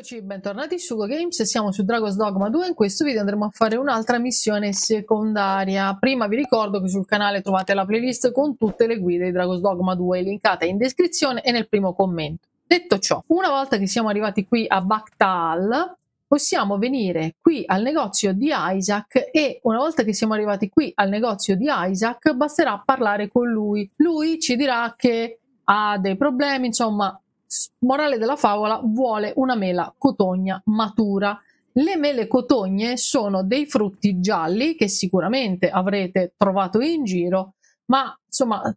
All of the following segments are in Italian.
Eccoci, bentornati su Games. siamo su Dragon's Dogma 2 in questo video andremo a fare un'altra missione secondaria. Prima vi ricordo che sul canale trovate la playlist con tutte le guide di Dragon's Dogma 2 linkate in descrizione e nel primo commento. Detto ciò, una volta che siamo arrivati qui a Bactal, possiamo venire qui al negozio di Isaac e una volta che siamo arrivati qui al negozio di Isaac basterà parlare con lui. Lui ci dirà che ha dei problemi, insomma morale della favola, vuole una mela cotogna matura. Le mele cotogne sono dei frutti gialli che sicuramente avrete trovato in giro, ma insomma,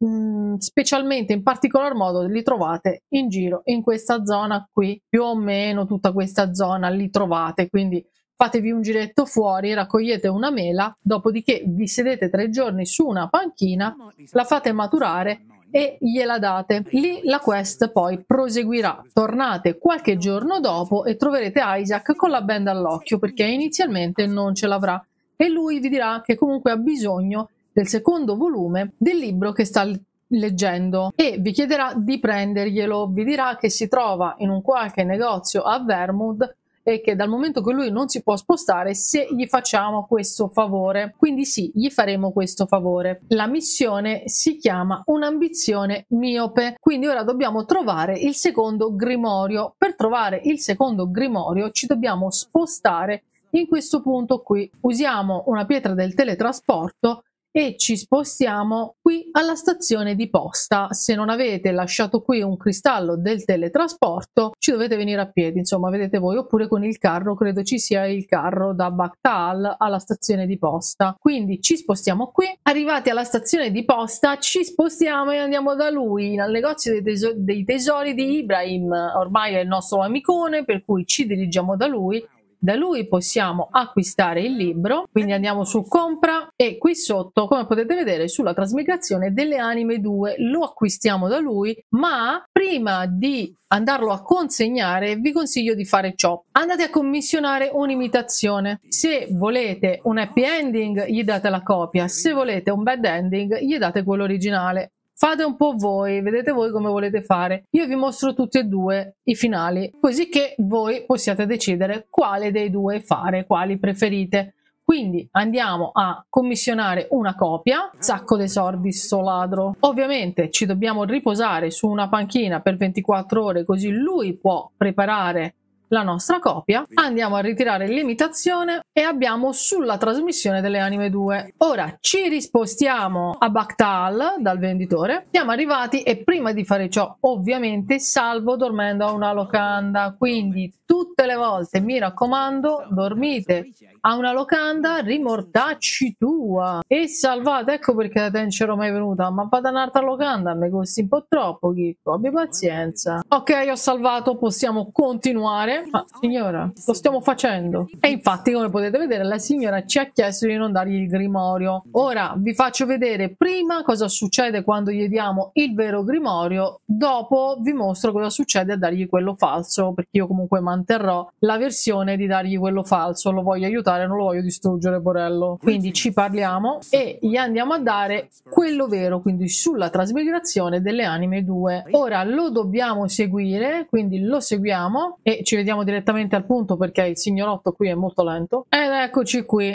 specialmente in particolar modo li trovate in giro in questa zona qui, più o meno tutta questa zona li trovate, quindi fatevi un giretto fuori, raccogliete una mela, dopodiché vi sedete tre giorni su una panchina, la fate maturare e gliela date. Lì la quest poi proseguirà. Tornate qualche giorno dopo e troverete Isaac con la benda all'occhio perché inizialmente non ce l'avrà e lui vi dirà che comunque ha bisogno del secondo volume del libro che sta leggendo e vi chiederà di prenderglielo, vi dirà che si trova in un qualche negozio a Vermouth e che dal momento che lui non si può spostare se gli facciamo questo favore quindi sì gli faremo questo favore la missione si chiama un'ambizione miope quindi ora dobbiamo trovare il secondo grimorio per trovare il secondo grimorio ci dobbiamo spostare in questo punto qui usiamo una pietra del teletrasporto e ci spostiamo qui alla stazione di posta. Se non avete lasciato qui un cristallo del teletrasporto, ci dovete venire a piedi, insomma, vedete voi, oppure con il carro, credo ci sia il carro da Bactal alla stazione di posta. Quindi ci spostiamo qui, arrivati alla stazione di posta, ci spostiamo e andiamo da lui al negozio dei, teso dei tesori di Ibrahim, ormai è il nostro amicone, per cui ci dirigiamo da lui da lui possiamo acquistare il libro, quindi andiamo su compra e qui sotto, come potete vedere, sulla trasmigrazione delle anime 2 lo acquistiamo da lui, ma prima di andarlo a consegnare vi consiglio di fare ciò. Andate a commissionare un'imitazione. Se volete un happy ending gli date la copia, se volete un bad ending gli date quello originale. Fate un po' voi, vedete voi come volete fare. Io vi mostro tutti e due i finali, così che voi possiate decidere quale dei due fare, quali preferite. Quindi andiamo a commissionare una copia, sacco dei sordi, sto ladro. Ovviamente ci dobbiamo riposare su una panchina per 24 ore così lui può preparare la nostra copia, andiamo a ritirare l'imitazione e abbiamo sulla trasmissione delle anime 2. Ora ci rispostiamo a Bactal dal venditore, siamo arrivati e prima di fare ciò ovviamente salvo dormendo a una locanda, quindi tutte le volte mi raccomando dormite a una locanda, rimortacci tua e salvate, ecco perché non c'ero mai venuta, ma vado a un'altra locanda, mi costi un po' troppo, Chicco, abbi pazienza. Ok, ho salvato, possiamo continuare ma signora, oh, lo stiamo facendo. E infatti, come potete vedere, la signora ci ha chiesto di non dargli il grimorio. Ora vi faccio vedere prima cosa succede quando gli diamo il vero grimorio, dopo vi mostro cosa succede a dargli quello falso, perché io comunque manterrò la versione di dargli quello falso. Lo voglio aiutare, non lo voglio distruggere, Borello. Quindi ci parliamo e gli andiamo a dare quello vero, quindi sulla trasmigrazione delle anime 2. Ora lo dobbiamo seguire, quindi lo seguiamo e ci vediamo andiamo direttamente al punto perché il signorotto qui è molto lento. Ed eccoci qui.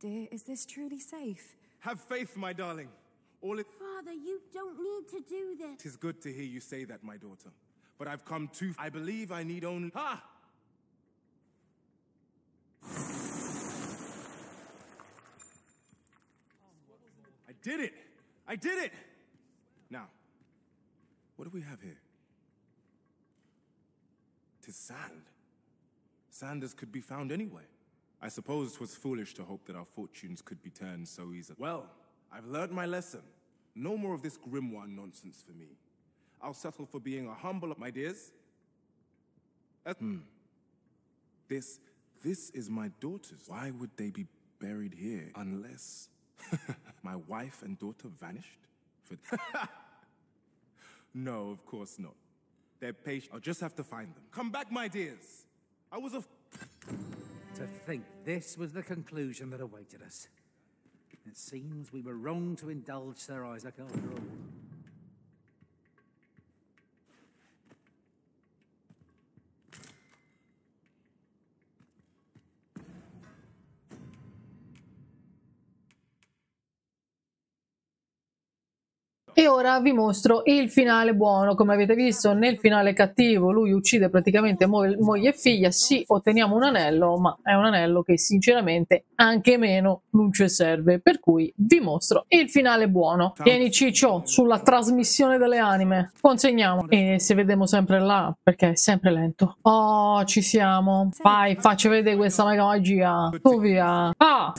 Dear, is this truly safe? Have faith, my darling. All it... Father, you don't need to do this. Tis good to hear you say that, my daughter. But I've come too... I believe I need only... Ah! I did it! I did it! Now, what do we have here? is sand. Sanders could be found anywhere. I suppose 'twas foolish to hope that our fortunes could be turned so easily. Well, I've learned my lesson. No more of this grimoire nonsense for me. I'll settle for being a humble, my dears. As hmm. This, this is my daughter's. Why would they be buried here unless my wife and daughter vanished? For no, of course not. They're patient. I'll just have to find them. Come back, my dears. I was To think this was the conclusion that awaited us. It seems we were wrong to indulge Sir Isaac after all. ora vi mostro il finale buono. Come avete visto, nel finale cattivo lui uccide praticamente mo moglie e figlia. Sì, otteniamo un anello, ma è un anello che sinceramente anche meno non ci serve. Per cui vi mostro il finale buono. Tieni ciccio sulla trasmissione delle anime. Consegniamo. E se vediamo sempre là, perché è sempre lento. Oh, ci siamo. Vai, faccio vedere questa mega magia. Tu via. Ah!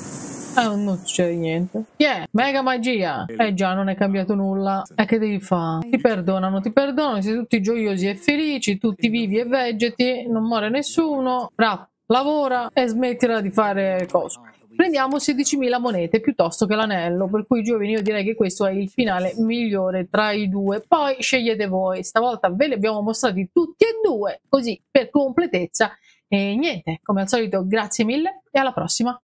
eh, non succede niente. Yeah, mega magia. Eh già, non è cambiato nulla. E eh, che devi fare? Ti perdonano, ti perdonano, siete tutti gioiosi e felici, tutti vivi e vegeti, non muore nessuno. Bravo, lavora e smettila di fare cose prendiamo 16.000 monete piuttosto che l'anello per cui giovani io direi che questo è il finale migliore tra i due poi scegliete voi stavolta ve li abbiamo mostrati tutti e due così per completezza e niente come al solito grazie mille e alla prossima